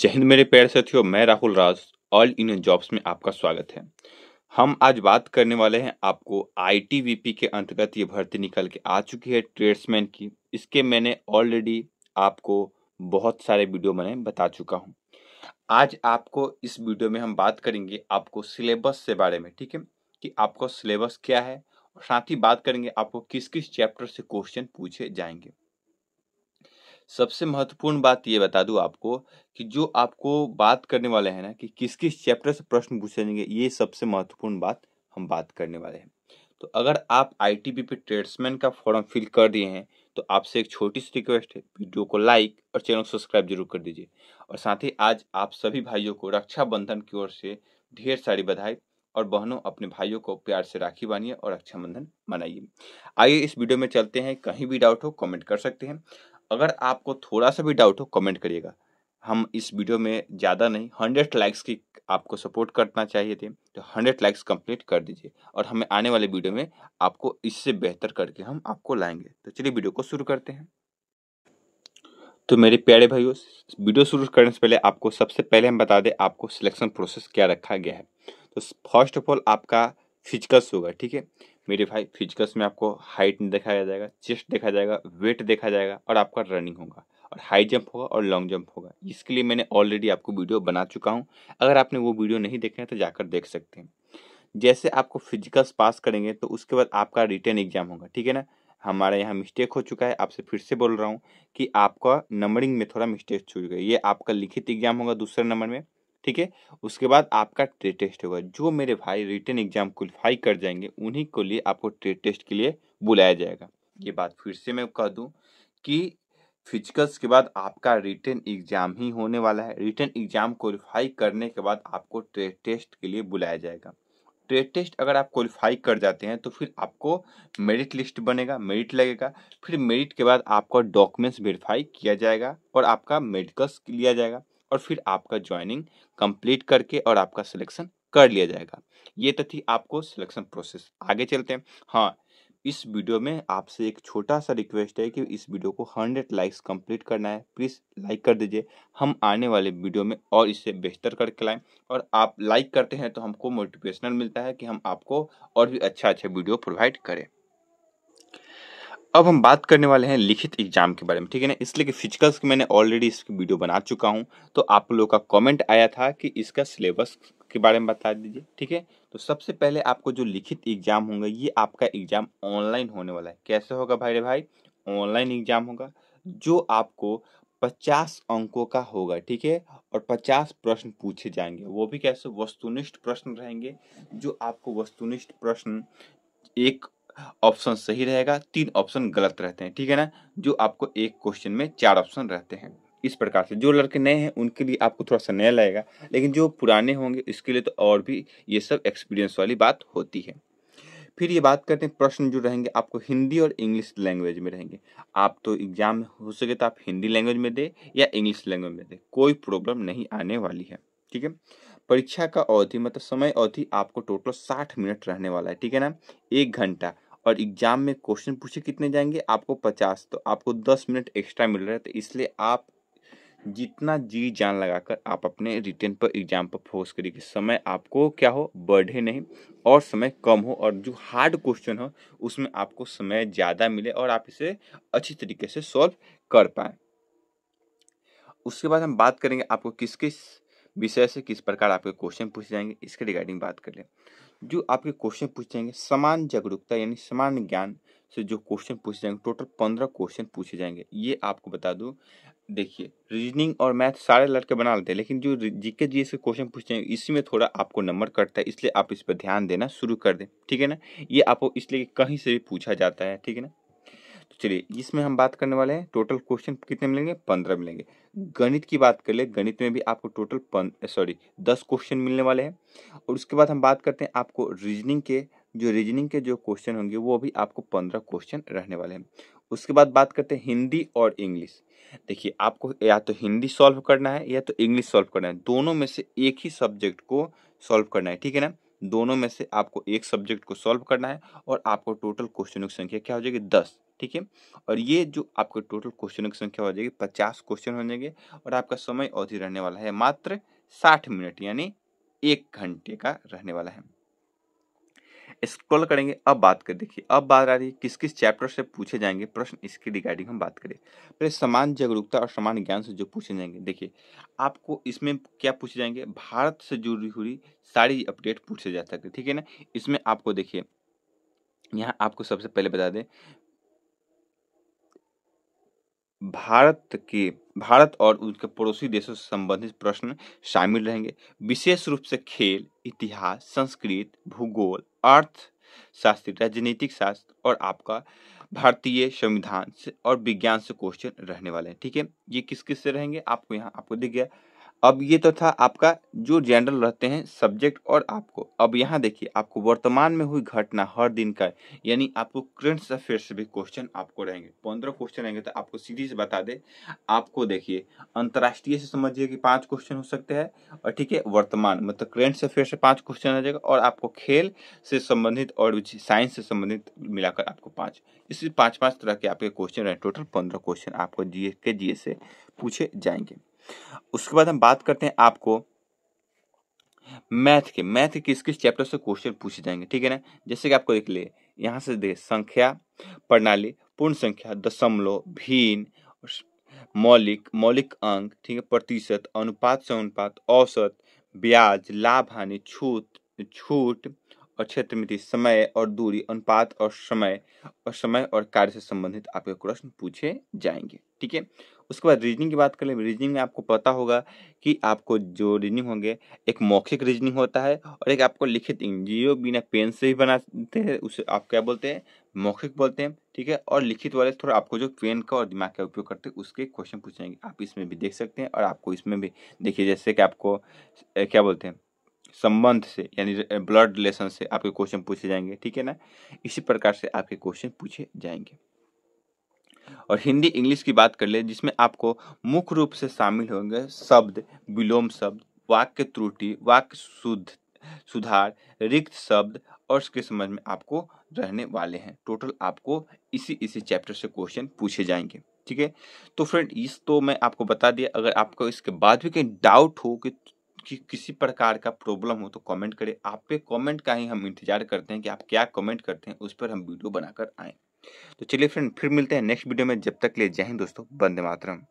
जय हिंद मेरे प्यार साथियों मैं Rahul Raj all in jobs में आपका स्वागत है हम आज बात करने वाले हैं आपको आईटीवीपी के अंतर्गत ये भर्ती निकल के आ चुकी है ट्रेड्समैन की इसके मैंने ऑलरेडी आपको बहुत सारे वीडियो मैंने बता चुका हूँ आज आपको इस वीडियो में हम बात करेंगे आपको सिलेबस से बारे में ठीक है कि आपको सिलेबस क्या है और साथ ही बात करेंगे आपको किस किस चैप्टर से क्वेश्चन पूछे जाएंगे सबसे महत्वपूर्ण बात ये बता दूँ आपको कि जो आपको बात करने वाले हैं ना कि किस किस चैप्टर से प्रश्न पूछे जाएंगे ये सबसे महत्वपूर्ण बात हम बात करने वाले हैं तो अगर आप I T B P tradesman का फॉर्म फिल कर दिए हैं तो आपसे एक छोटी सी रिक्वेस्ट है वीडियो को लाइक और चैनल को सब्सक्राइब जरूर कर दीजिए और साथ ही आज आप सभी भाइयों को रक्षाबंधन की ओर से ढेर सारी बधाई और बहनों अपने भाइयों को प्यार से राखी बांधिए और रक्षाबंधन मनाइए आइए इस वीडियो में चलते हैं कहीं भी डाउट हो कमेंट कर सकते हैं अगर आपको थोड़ा सा भी डाउट हो कमेंट करिएगा हम इस वीडियो में ज़्यादा नहीं हंड्रेड लाइक्स की आपको सपोर्ट करना चाहिए थे तो हंड्रेड लाइक्स कंप्लीट कर दीजिए और हमें आने वाले वीडियो में आपको इससे बेहतर करके हम आपको लाएंगे तो चलिए वीडियो को शुरू करते हैं तो मेरे प्यारे भाइयों वीडियो शुरू करने से पहले आपको सबसे पहले हम बता दें आपको सिलेक्शन प्रोसेस क्या रखा गया है तो फर्स्ट ऑफ ऑल आपका फिजिकल्स होगा ठीक है मेरे भाई फिजिकल्स में आपको हाइट दिखाया जाएगा चेस्ट देखा जाएगा वेट देखा जाएगा और आपका रनिंग होगा और हाई जंप होगा और लॉन्ग जंप होगा इसके लिए मैंने ऑलरेडी आपको वीडियो बना चुका हूँ अगर आपने वो वीडियो नहीं देखा है तो जाकर देख सकते हैं जैसे आपको फिजिकल्स पास करेंगे तो उसके बाद आपका रिटर्न एग्जाम होगा ठीक है ना हमारे यहाँ मिस्टेक हो चुका है आपसे फिर से बोल रहा हूँ कि आपका नंबरिंग में थोड़ा मिस्टेक छूट गई ये आपका लिखित एग्जाम होगा दूसरे नंबर में ठीक है उसके बाद आपका ट्रेड टेस्ट होगा जो मेरे भाई रिटर्न एग्जाम क्वालिफाई कर जाएंगे उन्हीं को लिए आपको ट्रेड टेस्ट के लिए बुलाया जाएगा ये बात फिर से मैं कह दूँ कि फिजिकल्स के बाद आपका रिटर्न एग्जाम ही होने वाला है रिटर्न एग्जाम क्वालिफाई करने के बाद आपको ट्रेड टेस्ट के लिए बुलाया जाएगा ट्रेड टेस्ट अगर आप क्वालिफाई कर जाते हैं तो फिर आपको मेरिट लिस्ट बनेगा मेरिट लगेगा फिर मेरिट के बाद आपका डॉक्यूमेंट्स वेरीफाई किया जाएगा और आपका मेडिकल्स लिया जाएगा और फिर आपका ज्वाइनिंग कंप्लीट करके और आपका सिलेक्शन कर लिया जाएगा ये तो थी आपको सिलेक्शन प्रोसेस आगे चलते हैं हाँ इस वीडियो में आपसे एक छोटा सा रिक्वेस्ट है कि इस वीडियो को 100 लाइक्स कंप्लीट करना है प्लीज़ लाइक कर दीजिए हम आने वाले वीडियो में और इसे बेहतर करके लाएं और आप लाइक करते हैं तो हमको मोटिवेशनल मिलता है कि हम आपको और भी अच्छा अच्छा वीडियो प्रोवाइड करें अब हम बात करने वाले हैं लिखित एग्जाम के बारे में ठीक है ना इसलिए कि फिजिकल्स की मैंने ऑलरेडी इसकी वीडियो बना चुका हूँ तो आप लोगों का कमेंट आया था कि इसका सिलेबस के बारे में बता दीजिए ठीक है तो सबसे पहले आपको जो लिखित एग्जाम होंगे ये आपका एग्जाम ऑनलाइन होने वाला है कैसे होगा भाई रे भाई ऑनलाइन एग्जाम होगा जो आपको पचास अंकों का होगा ठीक है और पचास प्रश्न पूछे जाएंगे वो भी कैसे वस्तुनिष्ठ प्रश्न रहेंगे जो आपको वस्तुनिष्ठ प्रश्न एक ऑप्शन सही रहेगा तीन ऑप्शन गलत रहते हैं ठीक है ना जो आपको एक क्वेश्चन में चार ऑप्शन रहते हैं इस प्रकार से जो लड़के नए हैं उनके लिए आपको थोड़ा सा नया लगेगा लेकिन जो पुराने होंगे इसके लिए तो और भी ये सब एक्सपीरियंस वाली बात होती है फिर ये बात करते हैं प्रश्न जो रहेंगे आपको हिंदी और इंग्लिश लैंग्वेज में रहेंगे आप तो एग्जाम हो सके तो आप हिंदी लैंग्वेज में दे या इंग्लिश लैंग्वेज में दे कोई प्रॉब्लम नहीं आने वाली है ठीक है परीक्षा का अवधि मतलब समय अवधि आपको टोटल साठ मिनट रहने वाला है ठीक है ना एक घंटा और एग्ज़ाम में क्वेश्चन पूछे कितने जाएंगे आपको पचास तो आपको दस मिनट एक्स्ट्रा मिल रहा है तो इसलिए आप जितना जी जान लगाकर आप अपने रिटर्न पर एग्जाम पर फोकस करिए कि समय आपको क्या हो बढ़े नहीं और समय कम हो और जो हार्ड क्वेश्चन हो उसमें आपको समय ज़्यादा मिले और आप इसे अच्छी तरीके से सॉल्व कर पाए उसके बाद हम बात करेंगे आपको किस किस विषय से किस प्रकार आपके क्वेश्चन पूछे जाएंगे इसके रिगार्डिंग बात कर लें जो आपके क्वेश्चन पूछे जाएंगे समान जागरूकता यानी समान ज्ञान से जो क्वेश्चन पूछे जाएंगे टोटल पंद्रह क्वेश्चन पूछे जाएंगे ये आपको बता दूँ देखिए रीजनिंग और मैथ सारे लड़के बना लेते हैं लेकिन जो जीके जी के क्वेश्चन पूछते हैं इसी में थोड़ा आपको नंबर कटता है इसलिए आप इस पर ध्यान देना शुरू कर दें ठीक है ना ये आपको इसलिए कहीं से भी पूछा जाता है ठीक है ना चलिए इसमें हम बात करने वाले हैं टोटल क्वेश्चन कितने मिलेंगे पंद्रह मिलेंगे गणित की बात कर ले गणित में भी आपको टोटल सॉरी दस क्वेश्चन मिलने वाले हैं और उसके बाद हम बात करते हैं आपको रीजनिंग के जो रीजनिंग के जो क्वेश्चन होंगे वो भी आपको पंद्रह क्वेश्चन रहने वाले हैं उसके बाद बात करते हैं हिंदी और इंग्लिश देखिए आपको या तो हिंदी सॉल्व करना है या तो इंग्लिश सॉल्व करना है दोनों में से एक ही सब्जेक्ट को सॉल्व करना है ठीक है ना दोनों में से आपको एक सब्जेक्ट को सॉल्व करना है और आपको टोटल क्वेश्चनों की संख्या क्या हो जाएगी दस ठीक है और ये जो आपके टोटल क्वेश्चनों की संख्या हो जाएगी पचास क्वेश्चन हो जाएंगे और आपका समय अवधि रहने वाला है मात्र साठ मिनट यानी एक घंटे का रहने वाला है स्क्रॉल करेंगे अब बात कर देखिए अब बात आ रही है किस किस चैप्टर से पूछे जाएंगे प्रश्न इसके रिगार्डिंग हम बात करें पहले समान जागरूकता और समान ज्ञान से जो पूछे जाएंगे देखिए आपको इसमें क्या पूछे जाएंगे भारत से जुड़ी हुई सारी अपडेट पूछे जा सकते ठीक है ना इसमें आपको देखिए यहाँ आपको सबसे पहले बता दें भारत के भारत और उसके पड़ोसी देशों से संबंधित प्रश्न शामिल रहेंगे विशेष रूप से खेल इतिहास संस्कृत भूगोल अर्थशास्त्र राजनीतिक शास्त्र और आपका भारतीय संविधान से और विज्ञान से क्वेश्चन रहने वाले हैं ठीक है ये किस किस से रहेंगे आपको यहाँ आपको दिख गया अब ये तो था आपका जो जनरल रहते हैं सब्जेक्ट और आपको अब यहाँ देखिए आपको वर्तमान में हुई घटना हर दिन का यानी आपको करंट अफेयर से भी क्वेश्चन आपको रहेंगे पंद्रह क्वेश्चन रहेंगे तो आपको सीधी से बता दे आपको देखिए अंतर्राष्ट्रीय से समझिए कि पाँच क्वेश्चन हो सकते हैं और ठीक है वर्तमान मतलब करंट अफेयर से पाँच क्वेश्चन आ जाएगा और आपको खेल से संबंधित और साइंस से संबंधित मिलाकर आपको पाँच इसी पाँच पाँच तरह के आपके क्वेश्चन रहें टोटल पंद्रह क्वेश्चन आपको जी के जी से पूछे जाएंगे उसके बाद हम बात करते हैं आपको मैथ के मैथ के किस किस चैप्टर से क्वेश्चन पूछे जाएंगे ठीक है ना जैसे कि आपको देख लिए यहाँ से दे संख्या प्रणाली पूर्ण संख्या दशमलव भीन मौलिक मौलिक अंक ठीक है प्रतिशत अनुपात से अनुपात औसत ब्याज लाभ हानि छूट छूट और क्षेत्र मिति समय और दूरी अनुपात और समय और समय और कार्य से संबंधित आपके प्रश्न पूछे जाएंगे ठीक है उसके बाद रीजनिंग की बात कर ले रीजनिंग में आपको पता होगा कि आपको जो रीजनिंग होंगे एक मौखिक रीजनिंग होता है और एक आपको लिखित इंजियो बिना पेन से ही बनाते हैं उसे आप क्या बोलते हैं मौखिक बोलते हैं ठीक है और लिखित वाले थोड़ा आपको जो पेन का और दिमाग का उपयोग करते हैं उसके क्वेश्चन पूछेंगे आप इसमें भी देख सकते हैं और आपको इसमें भी देखिए जैसे कि आपको क्या बोलते हैं संबंध से यानी ब्लड रिलेशन से आपके क्वेश्चन पूछे जाएंगे ठीक है ना इसी प्रकार से आपके क्वेश्चन पूछे जाएंगे और हिंदी इंग्लिश की बात कर ले जिसमें आपको मुख्य रूप से शामिल होंगे शब्द विलोम शब्द वाक्य त्रुटि वाक्य शुद्ध सुधार रिक्त शब्द और उसके समझ में आपको रहने वाले हैं टोटल आपको इसी इसी चैप्टर से क्वेश्चन पूछे जाएंगे ठीक है तो फ्रेंड इस तो मैं आपको बता दिया अगर आपको इसके बाद भी कहीं डाउट हो कि कि किसी प्रकार का प्रॉब्लम हो तो कमेंट करें आप पे कमेंट का ही हम इंतजार करते हैं कि आप क्या कमेंट करते हैं उस पर हम वीडियो बनाकर आएँ तो चलिए फ्रेंड फिर मिलते हैं नेक्स्ट वीडियो में जब तक ले लिए जय हिंद दोस्तों बंदे मातरम